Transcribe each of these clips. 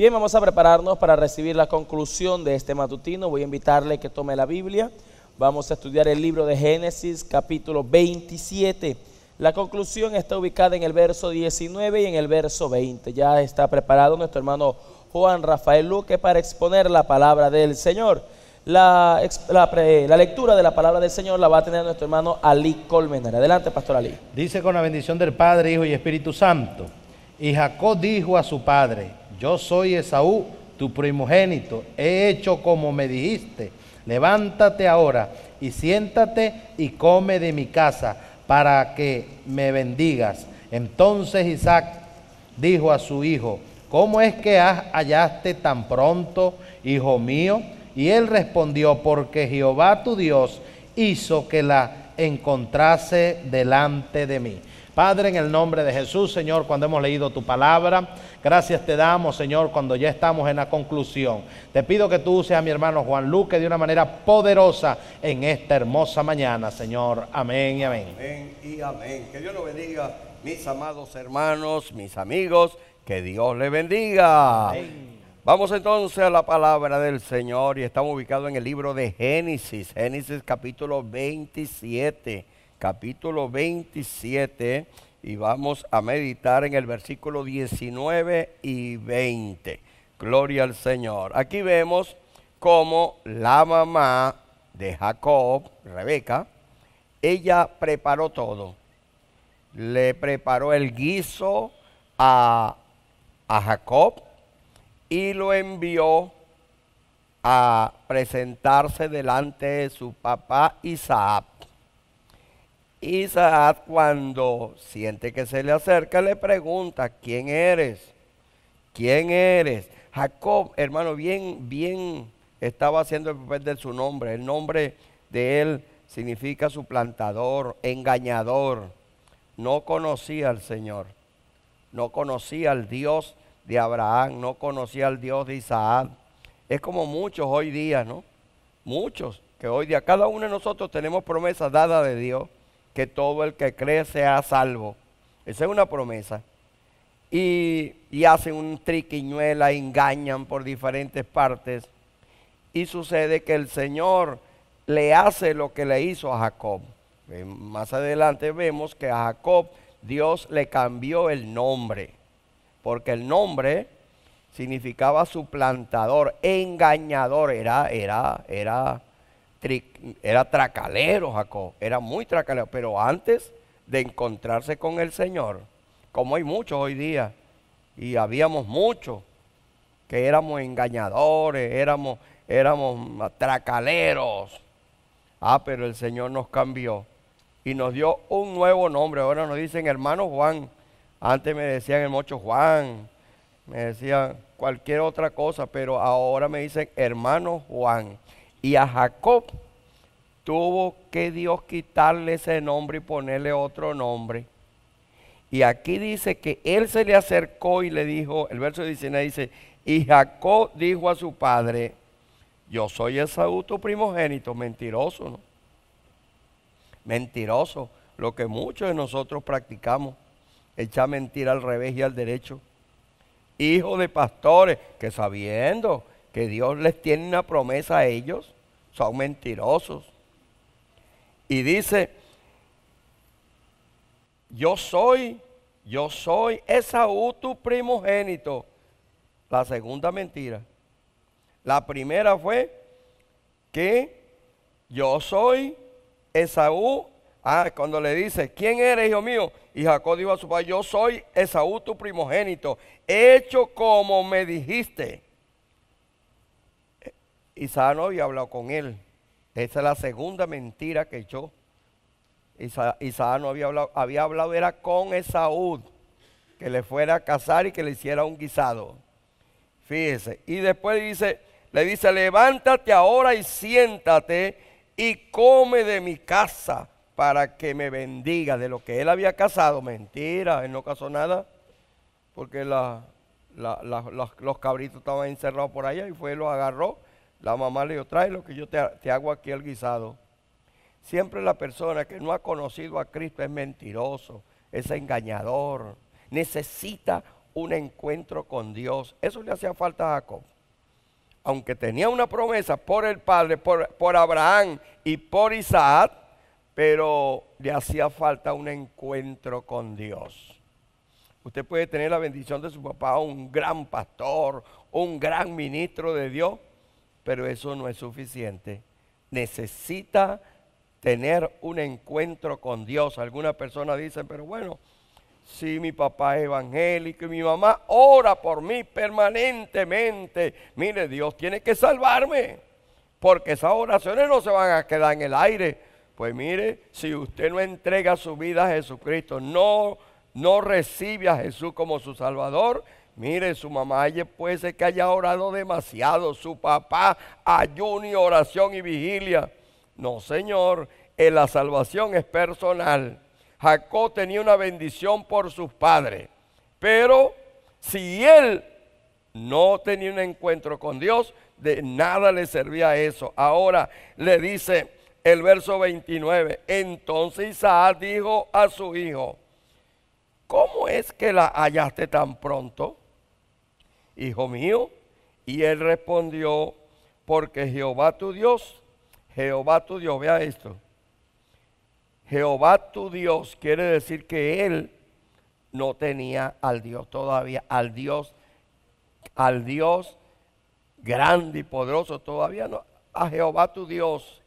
Bien, vamos a prepararnos para recibir la conclusión de este matutino. Voy a invitarle que tome la Biblia. Vamos a estudiar el libro de Génesis capítulo 27. La conclusión está ubicada en el verso 19 y en el verso 20. Ya está preparado nuestro hermano Juan Rafael Luque para exponer la palabra del Señor. La, la, lectura de la palabra del Señor la va a tener nuestro hermano Ali Colmenar. Adelante, pastor Ali. Dice con la bendición del Padre, Hijo y Espíritu Santo. Y Jacob dijo a su padre, yo soy Esaú, tu primogénito, he hecho como me dijiste, levántate ahora y siéntate y come de mi casa para que me bendigas. Entonces Isaac dijo a su hijo, ¿cómo es que hallaste tan pronto, hijo mío? Y él respondió, porque Jehová tu Dios hizo que la encontrase delante de mí. Padre, en el nombre de Jesús, Señor, cuando hemos leído tu palabra, gracias te damos, Señor, cuando ya estamos en la conclusión. Te pido que tú uses a mi hermano Juan Luque de una manera poderosa en esta hermosa mañana, Señor. Amén y amén. Amén y amén. Que Dios lo bendiga, mis amados hermanos, mis amigos. Que Dios le bendiga. Amén. Vamos entonces a la palabra del Señor y estamos ubicados en el libro de Génesis, Génesis capítulo 27, capítulo 27 y vamos a meditar en el versículo 19 y 20. Gloria al Señor. Aquí vemos cómo la mamá de Jacob, Rebeca, ella preparó todo. Le preparó el guiso a, a Jacob, y lo envió a presentarse delante de su papá Isaac. Isaac cuando siente que se le acerca le pregunta, ¿quién eres? ¿Quién eres? Jacob, hermano, bien, bien, estaba haciendo el papel de su nombre. El nombre de él significa suplantador, engañador. No conocía al Señor, no conocía al Dios de Abraham, no conocía al Dios de Isaac. Es como muchos hoy día, ¿no? Muchos que hoy día, cada uno de nosotros tenemos promesa dada de Dios, que todo el que cree sea salvo. Esa es una promesa. Y, y hacen un triquiñuela, engañan por diferentes partes. Y sucede que el Señor le hace lo que le hizo a Jacob. Más adelante vemos que a Jacob Dios le cambió el nombre porque el nombre significaba suplantador, engañador, era, era, era, era tracalero Jacob, era muy tracalero, pero antes de encontrarse con el Señor, como hay muchos hoy día, y habíamos muchos, que éramos engañadores, éramos, éramos tracaleros. Ah, pero el Señor nos cambió y nos dio un nuevo nombre. Ahora nos dicen hermano Juan, antes me decían el mocho Juan, me decían cualquier otra cosa, pero ahora me dicen hermano Juan. Y a Jacob tuvo que Dios quitarle ese nombre y ponerle otro nombre. Y aquí dice que él se le acercó y le dijo, el verso 19 dice, y Jacob dijo a su padre, yo soy el tu primogénito, mentiroso, Mentiroso, lo que muchos de nosotros practicamos echa mentira al revés y al derecho. Hijo de pastores que sabiendo que Dios les tiene una promesa a ellos, son mentirosos. Y dice, yo soy, yo soy Esaú tu primogénito. La segunda mentira. La primera fue que yo soy Esaú. Ah, cuando le dice, ¿quién eres, hijo mío? Y Jacob dijo a su padre, yo soy Esaú tu primogénito, he hecho como me dijiste. Isaac no había hablado con él. Esa es la segunda mentira que echó. Y no había hablado, había hablado era con Esaú, que le fuera a casar y que le hiciera un guisado. Fíjese. Y después dice, le dice, levántate ahora y siéntate y come de mi casa, para que me bendiga de lo que él había casado. Mentira, él no casó nada, porque los, cabritos estaban encerrados por allá y fue, lo agarró. La mamá le dijo, trae lo que yo te, hago aquí el guisado. Siempre la persona que no ha conocido a Cristo es mentiroso, es engañador, necesita un encuentro con Dios. Eso le hacía falta a Jacob. Aunque tenía una promesa por el Padre, por, por Abraham y por Isaac, pero le hacía falta un encuentro con Dios. Usted puede tener la bendición de su papá, un gran pastor, un gran ministro de Dios, pero eso no es suficiente. Necesita tener un encuentro con Dios. Algunas personas dicen, pero bueno, si mi papá es evangélico y mi mamá ora por mí permanentemente, mire, Dios tiene que salvarme, porque esas oraciones no se van a quedar en el aire pues mire, si usted no entrega su vida a Jesucristo, no, no recibe a Jesús como su Salvador, Mire, su mamá puede ser que haya orado demasiado. Su papá ayuno y oración y vigilia. No, Señor, la salvación es personal. Jacob tenía una bendición por sus padres. Pero si él no tenía un encuentro con Dios, de nada le servía eso. Ahora le dice, el verso 29. Entonces Isaac dijo a su hijo, ¿cómo es que la hallaste tan pronto, hijo mío? Y él respondió, porque Jehová tu Dios, Jehová tu Dios, vea esto, Jehová tu Dios quiere decir que él no tenía al Dios todavía, al Dios, al Dios grande y poderoso todavía no, a Jehová tu Dios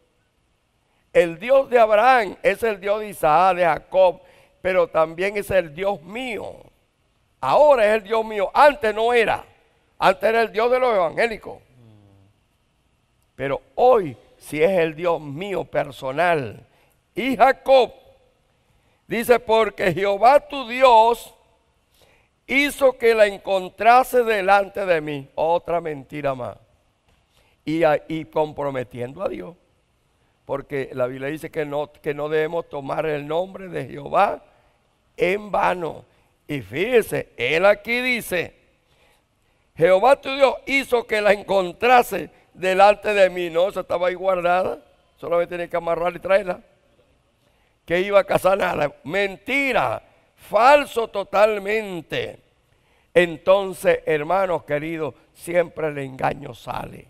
el Dios de Abraham es el Dios de Isaac, de Jacob, pero también es el Dios mío. Ahora es el Dios mío. Antes no era. Antes era el Dios de los evangélicos. Pero hoy sí es el Dios mío personal. Y Jacob dice, porque Jehová tu Dios hizo que la encontrase delante de mí. Otra mentira más. Y, y comprometiendo a Dios porque la Biblia dice que no, que no debemos tomar el nombre de Jehová en vano. Y fíjese, él aquí dice, Jehová tu Dios hizo que la encontrase delante de mí. No, esa estaba ahí guardada, solamente tenía que amarrarla y traerla. Que iba a casar nada. Mentira, falso totalmente. Entonces, hermanos queridos, siempre el engaño sale.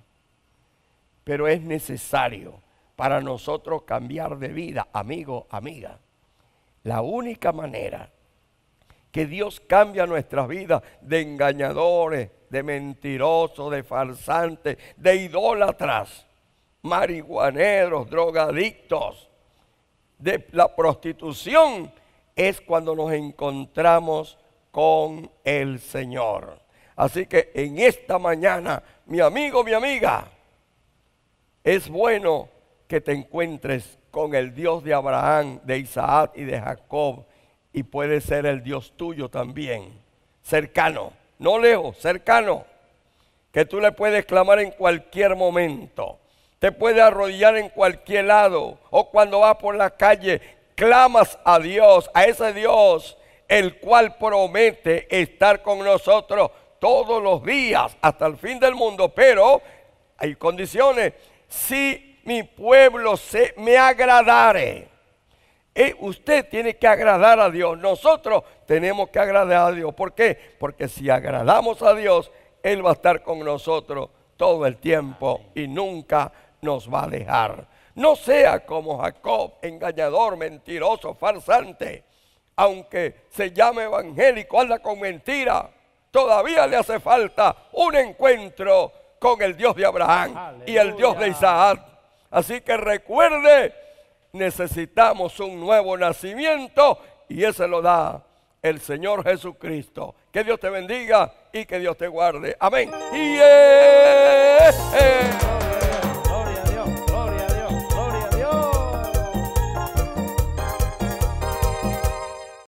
Pero es necesario para nosotros cambiar de vida, amigo, amiga. La única manera que Dios cambia nuestras vidas de engañadores, de mentirosos, de farsantes, de idólatras, marihuaneros, drogadictos, de la prostitución, es cuando nos encontramos con el Señor. Así que en esta mañana, mi amigo, mi amiga, es bueno que te encuentres con el Dios de Abraham, de Isaac y de Jacob, y puede ser el Dios tuyo también, cercano, no lejos, cercano, que tú le puedes clamar en cualquier momento, te puede arrodillar en cualquier lado, o cuando vas por la calle, clamas a Dios, a ese Dios, el cual promete estar con nosotros todos los días hasta el fin del mundo, pero hay condiciones, si mi pueblo se me agradare. Y eh, usted tiene que agradar a Dios. Nosotros tenemos que agradar a Dios. ¿Por qué? Porque si agradamos a Dios, Él va a estar con nosotros todo el tiempo y nunca nos va a dejar. No sea como Jacob, engañador, mentiroso, farsante. Aunque se llame evangélico, anda con mentira. Todavía le hace falta un encuentro con el Dios de Abraham y el Dios de Isaac Así que recuerde, necesitamos un nuevo nacimiento y ese lo da el Señor Jesucristo. Que Dios te bendiga y que Dios te guarde. Amén. Eh.